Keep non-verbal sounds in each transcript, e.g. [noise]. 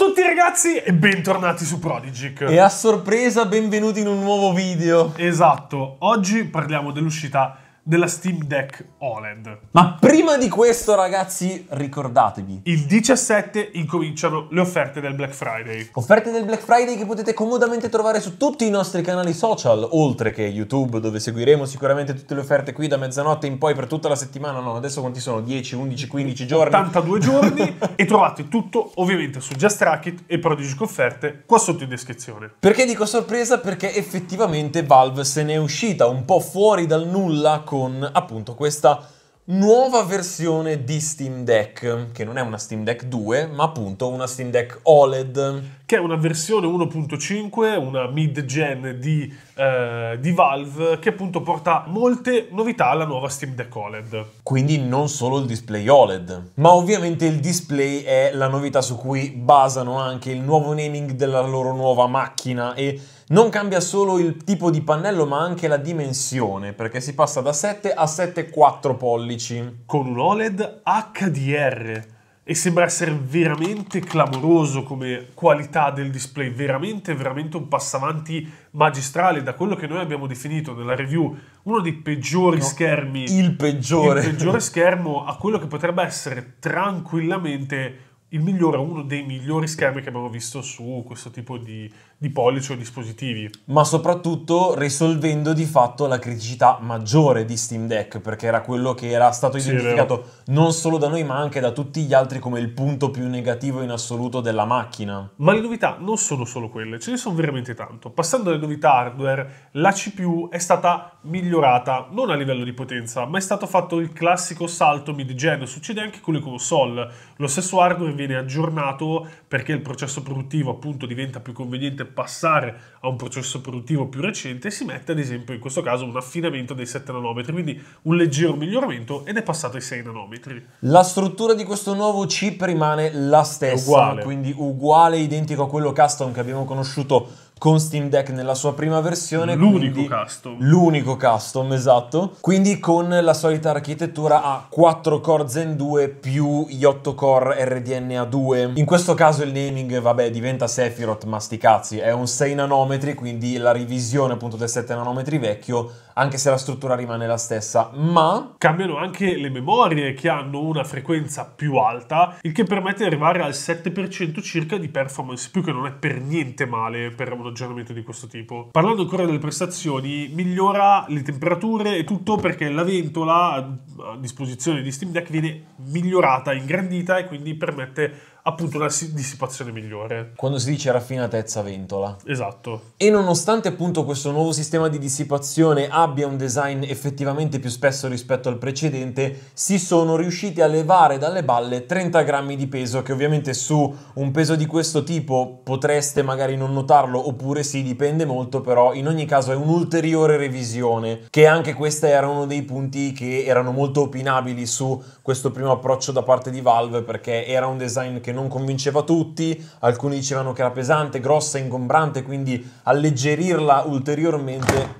a tutti ragazzi e bentornati su Prodigic. E a sorpresa benvenuti in un nuovo video. Esatto, oggi parliamo dell'uscita della Steam Deck OLED. Ma prima di questo, ragazzi, ricordatevi: il 17 incominciano le offerte del Black Friday. Offerte del Black Friday che potete comodamente trovare su tutti i nostri canali social, oltre che YouTube, dove seguiremo sicuramente tutte le offerte qui da mezzanotte in poi per tutta la settimana. No, adesso quanti sono? 10, 11, 15 giorni? 82 giorni. [laughs] e trovate tutto ovviamente su Just Racket e Prodigy Offerte qua sotto in descrizione. Perché dico sorpresa? Perché effettivamente Valve se n'è uscita un po' fuori dal nulla con appunto questa nuova versione di Steam Deck, che non è una Steam Deck 2, ma appunto una Steam Deck OLED. Che è una versione 1.5, una mid-gen di, eh, di, Valve, che appunto porta molte novità alla nuova Steam Deck OLED. Quindi non solo il display OLED, ma ovviamente il display è la novità su cui basano anche il nuovo naming della loro nuova macchina e non cambia solo il tipo di pannello ma anche la dimensione perché si passa da 7 a 7,4 pollici. Con un OLED HDR e sembra essere veramente clamoroso come qualità del display, veramente, veramente un passo avanti magistrale da quello che noi abbiamo definito nella review uno dei peggiori no, schermi. Il peggiore. Il peggiore schermo a quello che potrebbe essere tranquillamente il migliore, uno dei migliori schermi che abbiamo visto su questo tipo di, di pollici o dispositivi. Ma soprattutto risolvendo di fatto la criticità maggiore di Steam Deck, perché era quello che era stato sì, identificato non solo da noi ma anche da tutti gli altri come il punto più negativo in assoluto della macchina. Ma le novità non sono solo quelle, ce ne sono veramente tanto. Passando alle novità hardware, la CPU è stata migliorata, non a livello di potenza, ma è stato fatto il classico salto mid-gen, succede anche con le console. Lo stesso hardware viene aggiornato perché il processo produttivo appunto diventa più conveniente passare a un processo produttivo più recente si mette ad esempio in questo caso un affinamento dei 7 nanometri, quindi un leggero miglioramento ed è passato ai 6 nanometri. La struttura di questo nuovo chip rimane la stessa, uguale. quindi uguale, identico a quello custom che abbiamo conosciuto con Steam Deck nella sua prima versione. L'unico quindi, custom. L'unico custom, esatto. Quindi con la solita architettura a 4 core Zen 2 più gli 8 core RDNA 2. In questo caso il naming, vabbè, diventa Sephiroth, ma sti cazzi. È un 6 nanometri, quindi la revisione appunto del 7 nanometri vecchio anche se la struttura rimane la stessa, ma cambiano anche le memorie che hanno una frequenza più alta, il che permette di arrivare al 7% circa di performance, più che non è per niente male per uno aggiornamento di questo tipo. Parlando ancora delle prestazioni, migliora le temperature e tutto perché la ventola a disposizione di Steam Deck viene migliorata, ingrandita e quindi permette appunto una dissipazione migliore. Quando si dice raffinatezza ventola. Esatto. E nonostante appunto questo nuovo sistema di dissipazione abbia un design effettivamente più spesso rispetto al precedente, si sono riusciti a levare dalle balle 30 grammi di peso, che ovviamente su un peso di questo tipo potreste magari non notarlo, oppure sì, dipende molto, però in ogni caso è un'ulteriore revisione, che anche questo era uno dei punti che erano molto opinabili su questo primo approccio da parte di Valve, perché era un design che non non convinceva tutti, alcuni dicevano che era pesante, grossa, ingombrante, quindi alleggerirla ulteriormente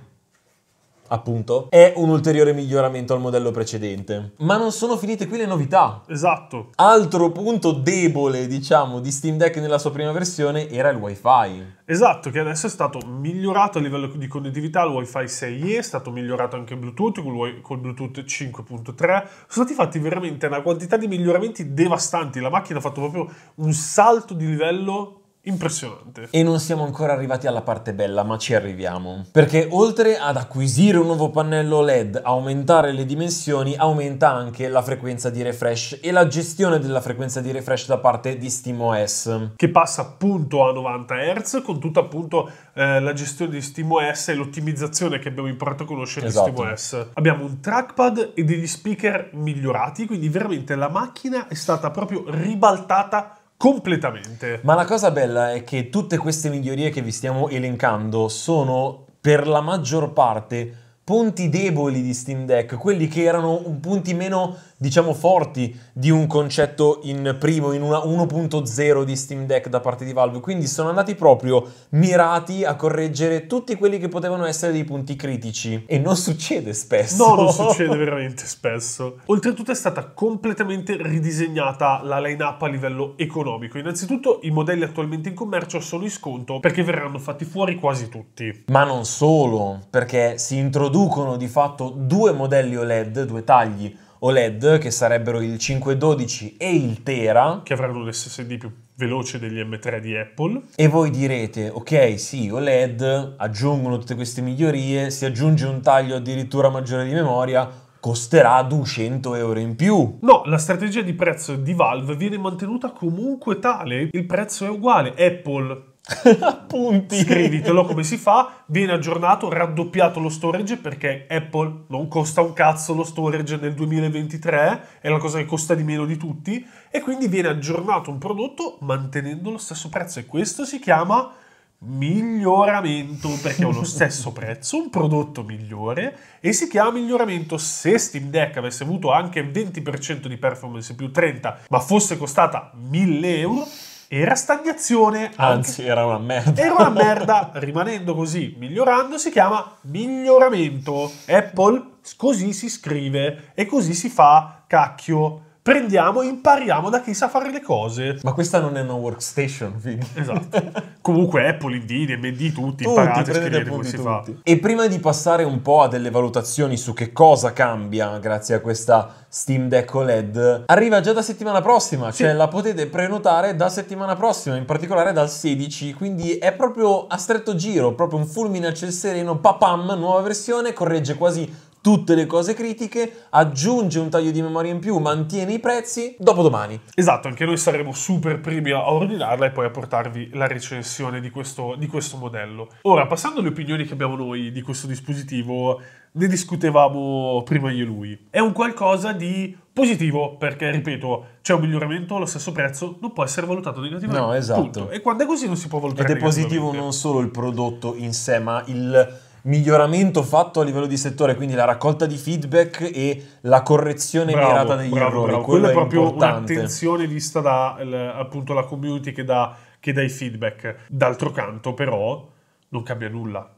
appunto, è un ulteriore miglioramento al modello precedente. Ma non sono finite qui le novità. Esatto. Altro punto debole, diciamo, di Steam Deck nella sua prima versione era il WiFi. Esatto, che adesso è stato migliorato a livello di connettività, il WiFi 6E, è stato migliorato anche Bluetooth col, col Bluetooth 5.3. Sono stati fatti veramente una quantità di miglioramenti devastanti. La macchina ha fatto proprio un salto di livello Impressionante. E non siamo ancora arrivati alla parte bella, ma ci arriviamo. Perché oltre ad acquisire un nuovo pannello LED, aumentare le dimensioni, aumenta anche la frequenza di refresh e la gestione della frequenza di refresh da parte di SteamOS. Che passa appunto a 90 Hz con tutta appunto eh, la gestione di SteamOS e l'ottimizzazione che abbiamo imparato a conoscere esatto. di SteamOS. Abbiamo un trackpad e degli speaker migliorati, quindi veramente la macchina è stata proprio ribaltata Completamente. Ma la cosa bella è che tutte queste migliorie che vi stiamo elencando sono per la maggior parte punti deboli di Steam Deck, quelli che erano punti meno diciamo forti di un concetto in primo, in una 1.0 di Steam Deck da parte di Valve, quindi sono andati proprio mirati a correggere tutti quelli che potevano essere dei punti critici e non succede spesso. No, non succede veramente spesso. Oltretutto è stata completamente ridisegnata la line-up a livello economico. Innanzitutto i modelli attualmente in commercio sono in sconto perché verranno fatti fuori quasi tutti. Ma non solo, perché si introducono di fatto due modelli OLED, due tagli OLED che sarebbero il 512 e il Tera. Che avranno un SSD più veloce degli M3 di Apple. E voi direte, ok, sì, OLED, aggiungono tutte queste migliorie, si aggiunge un taglio addirittura maggiore di memoria, costerà 200 euro in più. No, la strategia di prezzo di Valve viene mantenuta comunque tale, il prezzo è uguale, Apple [laughs] Appunti. Scrivitelo come si fa, viene aggiornato, raddoppiato lo storage perché Apple non costa un cazzo lo storage nel 2023, è la cosa che costa di meno di tutti e quindi viene aggiornato un prodotto mantenendo lo stesso prezzo e questo si chiama miglioramento perché ho lo stesso [laughs] prezzo, un prodotto migliore e si chiama miglioramento se Steam Deck avesse avuto anche 20% di performance più 30 ma fosse costata 1000 euro era stagnazione. Anzi, anche... era una merda. Era una [laughs] merda, rimanendo così, migliorando, si chiama miglioramento. Apple così si scrive e così si fa cacchio prendiamo e impariamo da chi sa fare le cose. Ma questa non è una workstation, quindi. Esatto. Comunque Apple, Indeed, MD, tutti, tutti imparate, scrivere come si tutti. fa. E prima di passare un po' a delle valutazioni su che cosa cambia grazie a questa Steam Deck OLED, arriva già da settimana prossima, sì. cioè la potete prenotare da settimana prossima, in particolare dal 16, quindi è proprio a stretto giro, proprio un fulmine a ciel sereno, papam, nuova versione, corregge quasi tutte le cose critiche, aggiunge un taglio di memoria in più, mantiene i prezzi, dopodomani. Esatto, anche noi saremo super primi a ordinarla e poi a portarvi la recensione di questo, di questo modello. Ora, passando alle opinioni che abbiamo noi di questo dispositivo, ne discutevamo prima io e lui. È un qualcosa di positivo perché, ripeto, c'è un miglioramento allo stesso prezzo, non può essere valutato negativamente. No, esatto. Punto. E quando è così non si può valutare Ed è positivo non solo il prodotto in sé, ma il miglioramento fatto a livello di settore, quindi la raccolta di feedback e la correzione bravo, mirata degli bravo, errori. Bravo. Quello, Quello è, è proprio importante. un'attenzione vista da appunto la community che dà, che dà i feedback. D'altro canto, però, non cambia nulla.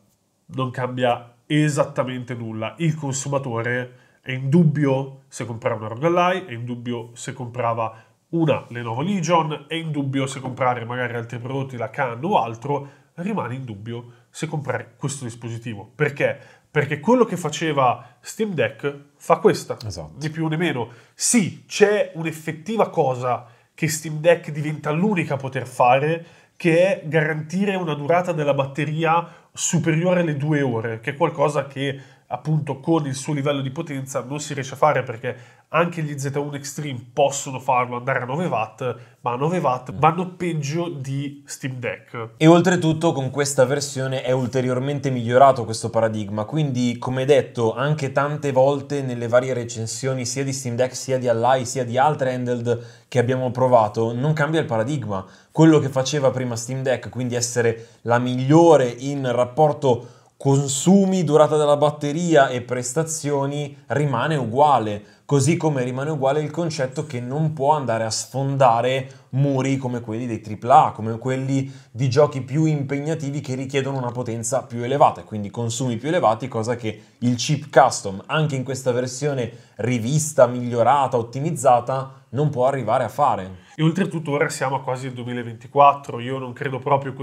Non cambia esattamente nulla. Il consumatore è in dubbio se comprare una ROG Ally, è in dubbio se comprava una Lenovo Legion, è in dubbio se comprare magari altri prodotti, la Can o altro, rimane in dubbio se comprare questo dispositivo. Perché? Perché quello che faceva Steam Deck fa questa, esatto. di più o di meno. Sì, c'è un'effettiva cosa che Steam Deck diventa l'unica a poter fare, che è garantire una durata della batteria superiore alle due ore, che è qualcosa che appunto con il suo livello di potenza non si riesce a fare perché anche gli Z1 Extreme possono farlo andare a 9 watt, ma a 9 watt mm. vanno peggio di Steam Deck. E oltretutto con questa versione è ulteriormente migliorato questo paradigma, quindi come detto anche tante volte nelle varie recensioni sia di Steam Deck sia di Ally sia di altre handled che abbiamo provato non cambia il paradigma, quello che faceva prima Steam Deck, quindi essere la migliore in rapporto consumi, durata della batteria e prestazioni rimane uguale, così come rimane uguale il concetto che non può andare a sfondare muri come quelli dei AAA, come quelli di giochi più impegnativi che richiedono una potenza più elevata e quindi consumi più elevati, cosa che il chip custom, anche in questa versione rivista, migliorata, ottimizzata, non può arrivare a fare. E oltretutto ora siamo a quasi il 2024, io non credo proprio che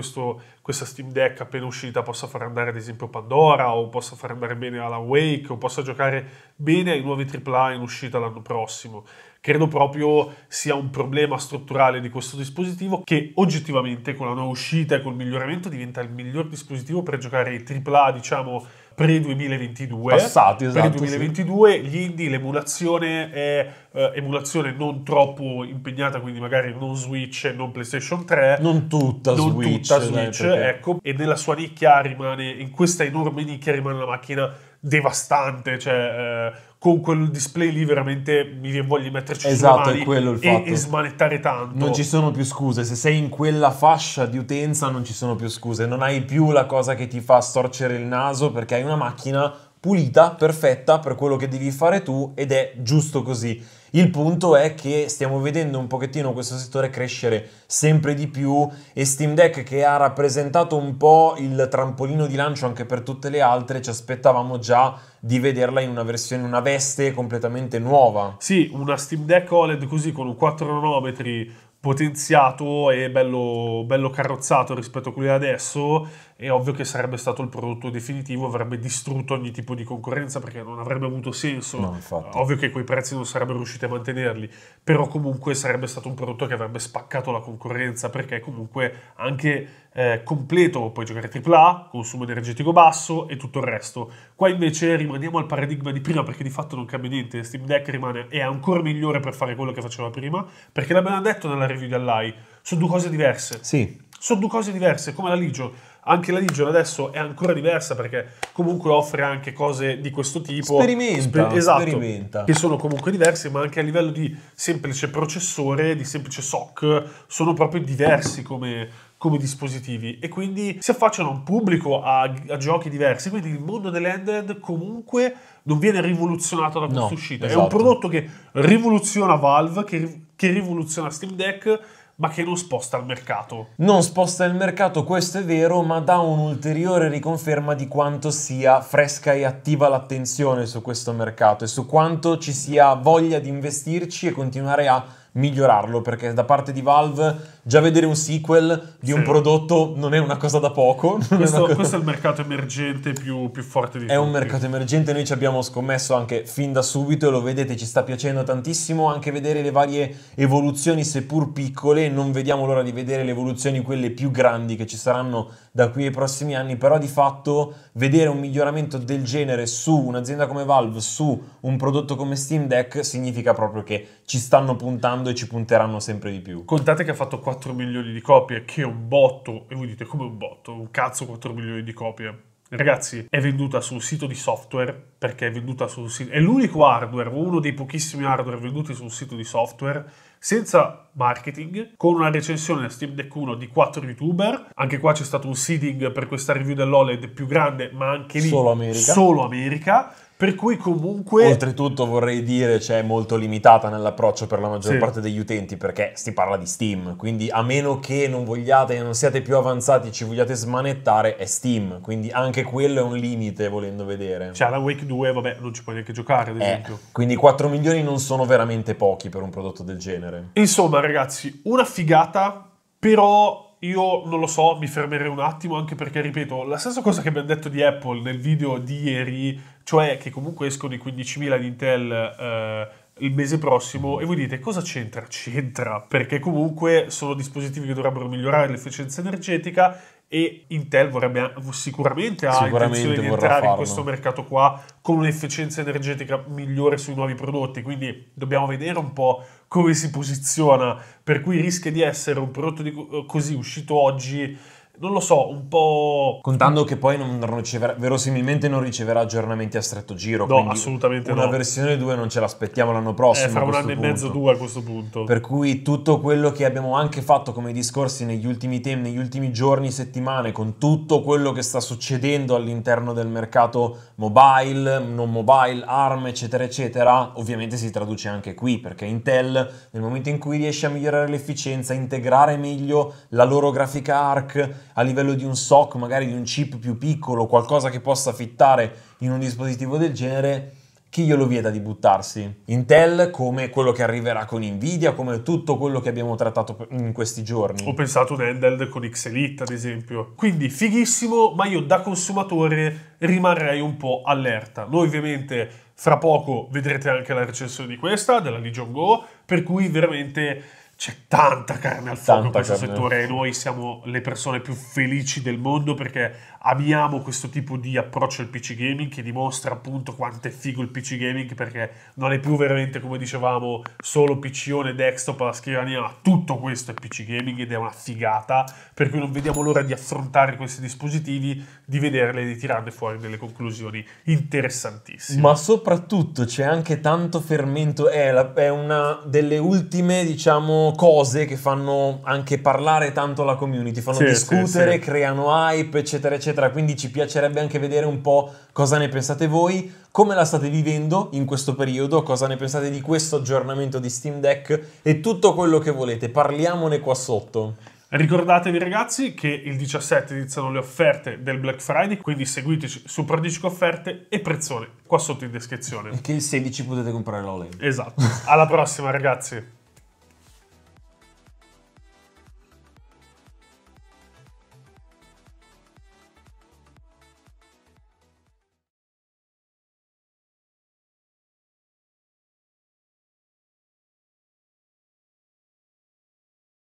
questa Steam Deck appena uscita possa far andare ad esempio Pandora o possa far andare bene Alan Wake o possa giocare bene ai nuovi AAA in uscita l'anno prossimo. Credo proprio sia un problema strutturale di questo dispositivo che oggettivamente con la nuova uscita e col miglioramento diventa il miglior dispositivo per giocare i AAA, diciamo, pre-2022. Passati, esatto. Pre-2022, sì. gli indie, l'emulazione è eh, emulazione non troppo impegnata, quindi magari non Switch, e non PlayStation 3. Non tutta non Switch. Tutta Switch, perché... ecco. E nella sua nicchia rimane, in questa enorme nicchia rimane la macchina devastante, cioè eh, con quel display lì veramente mi viene voglia di metterci esatto, sulle mani e, e, smanettare tanto. Non ci sono più scuse, se sei in quella fascia di utenza non ci sono più scuse, non hai più la cosa che ti fa storcere il naso perché hai una macchina pulita, perfetta per quello che devi fare tu ed è giusto così. Il punto è che stiamo vedendo un pochettino questo settore crescere sempre di più e Steam Deck che ha rappresentato un po' il trampolino di lancio anche per tutte le altre, ci aspettavamo già di vederla in una versione, una veste completamente nuova. Sì, una Steam Deck OLED così con un 4 nanometri potenziato e bello, bello carrozzato rispetto a quello di adesso è ovvio che sarebbe stato il prodotto definitivo, avrebbe distrutto ogni tipo di concorrenza perché non avrebbe avuto senso. No, ovvio che quei prezzi non sarebbero riusciti a mantenerli, però comunque sarebbe stato un prodotto che avrebbe spaccato la concorrenza perché comunque anche eh, completo, puoi giocare AAA, consumo energetico basso e tutto il resto. Qua invece rimaniamo al paradigma di prima perché di fatto non cambia niente, Steam Deck rimane è ancora migliore per fare quello che faceva prima, perché l'abbiamo detto nella review di Allai, sono due cose diverse. Sì. Sono due cose diverse, come la Ligio anche la Legion adesso è ancora diversa perché comunque offre anche cose di questo tipo. Sperimenta, sper- esatto, sperimenta. Che sono comunque diverse, ma anche a livello di semplice processore, di semplice SOC, sono proprio diversi come, come dispositivi e quindi si affacciano a un pubblico a, a, giochi diversi. Quindi il mondo dell'handheld comunque non viene rivoluzionato da questa no, uscita. Esatto. È un esatto. prodotto che rivoluziona Valve, che, che rivoluziona Steam Deck ma che non sposta il mercato. Non sposta il mercato, questo è vero, ma dà un'ulteriore riconferma di quanto sia fresca e attiva l'attenzione su questo mercato e su quanto ci sia voglia di investirci e continuare a migliorarlo, perché da parte di Valve già vedere un sequel di sì. un prodotto non è una cosa da poco. Questo è, cosa... questo, è il [laughs] mercato emergente più, più forte di tutti. È un mercato emergente, noi ci abbiamo scommesso anche fin da subito e lo vedete, ci sta piacendo tantissimo anche vedere le varie evoluzioni, seppur piccole, non vediamo l'ora di vedere le evoluzioni quelle più grandi che ci saranno da qui ai prossimi anni, però di fatto vedere un miglioramento del genere su un'azienda come Valve, su un prodotto come Steam Deck, significa proprio che ci stanno puntando e ci punteranno sempre di più. Contate che ha fatto 4 4 milioni di copie, che è un botto, e voi dite come un botto, un cazzo 4 milioni di copie. Ragazzi, è venduta su un sito di software, perché è venduta sul sito... È l'unico hardware, uno dei pochissimi hardware venduti su un sito di software, senza marketing, con una recensione a Steam Deck 1 di 4 youtuber. Anche qua c'è stato un seeding per questa review dell'OLED più grande, ma anche lì... Solo America. Solo America per cui comunque... Oltretutto vorrei dire, c'è cioè, molto limitata nell'approccio per la maggior sì. parte degli utenti, perché si parla di Steam, quindi a meno che non vogliate, non siate più avanzati, ci vogliate smanettare, è Steam, quindi anche quello è un limite, volendo vedere. Cioè, la Wake 2, vabbè, non ci puoi neanche giocare, ad eh, esempio. Eh, quindi 4 milioni non sono veramente pochi per un prodotto del genere. Insomma, ragazzi, una figata, però io non lo so, mi fermerei un attimo anche perché, ripeto, la stessa cosa che abbiamo detto di Apple nel video di ieri cioè che comunque escono i 15.000 di Intel eh, il mese prossimo e voi dite cosa c'entra? C'entra, perché comunque sono dispositivi che dovrebbero migliorare l'efficienza energetica e Intel vorrebbe sicuramente ha sicuramente intenzione di entrare farlo. in questo mercato qua con un'efficienza energetica migliore sui nuovi prodotti, quindi dobbiamo vedere un po' come si posiziona, per cui rischia di essere un prodotto di, eh, così uscito oggi non lo so, un po'... Contando che poi non riceverà, verosimilmente non riceverà aggiornamenti a stretto giro. No, assolutamente una no. Una versione 2 non ce l'aspettiamo l'anno prossimo. Eh, fra un anno e mezzo, due a questo punto. Per cui tutto quello che abbiamo anche fatto come discorsi negli ultimi tempi, negli ultimi giorni, settimane, con tutto quello che sta succedendo all'interno del mercato mobile, non mobile, ARM, eccetera, eccetera, ovviamente si traduce anche qui, perché Intel nel momento in cui riesce a migliorare l'efficienza, integrare meglio la loro grafica ARC, a livello di un SOC, magari di un chip più piccolo, qualcosa che possa fittare in un dispositivo del genere, chi glielo vieta di buttarsi? Intel, come quello che arriverà con Nvidia, come tutto quello che abbiamo trattato in questi giorni. Ho pensato un Handheld con X Elite, ad esempio. Quindi fighissimo, ma io da consumatore rimarrei un po' allerta. Noi ovviamente fra poco vedrete anche la recensione di questa, della Legion Go, per cui veramente c'è tanta carne al fuoco in questo carne. settore e noi siamo le persone più felici del mondo perché amiamo questo tipo di approccio al PC gaming che dimostra appunto quanto è figo il PC gaming perché non è più veramente come dicevamo solo piccione desktop alla scrivania ma tutto questo è PC gaming ed è una figata per cui non vediamo l'ora di affrontare questi dispositivi di vederle e di tirarne fuori delle conclusioni interessantissime ma soprattutto c'è anche tanto fermento è, la, è una delle ultime diciamo cose che fanno anche parlare tanto la community, fanno sì, discutere, sì, sì. creano hype, eccetera, eccetera. Quindi ci piacerebbe anche vedere un po' cosa ne pensate voi, come la state vivendo in questo periodo, cosa ne pensate di questo aggiornamento di Steam Deck e tutto quello che volete. Parliamone qua sotto. Ricordatevi ragazzi che il 17 iniziano le offerte del Black Friday, quindi seguiteci su Prodigico Offerte e Prezzone qua sotto in descrizione. E che il 16 potete comprare l'OLED. Esatto. Alla prossima ragazzi.